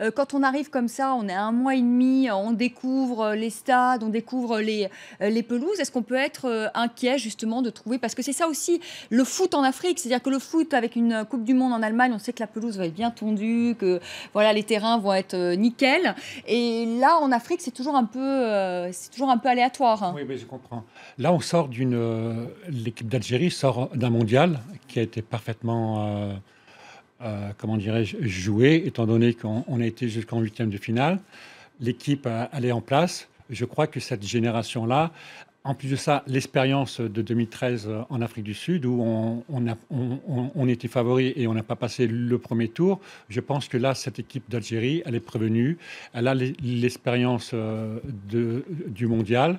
Euh, quand on arrive comme ça, on est un mois et demi, euh, on découvre euh, les stades, on découvre les, les pelouses. Est-ce qu'on peut être inquiet justement de trouver Parce que c'est ça aussi le foot en Afrique. C'est-à-dire que le foot, avec une Coupe du Monde en Allemagne, on sait que la pelouse va être bien tondue, que voilà, les terrains vont être nickel. Et là, en Afrique, c'est toujours un peu, c'est toujours un peu aléatoire. Hein. Oui, mais je comprends. Là, on sort d'une. L'équipe d'Algérie sort d'un mondial qui a été parfaitement euh, comment dirais-je, jouer, étant donné qu'on a été jusqu'en huitième de finale. L'équipe, elle est en place. Je crois que cette génération-là, en plus de ça, l'expérience de 2013 euh, en Afrique du Sud, où on, on était favori et on n'a pas passé le premier tour, je pense que là, cette équipe d'Algérie, elle est prévenue, elle a l'expérience euh, du mondial,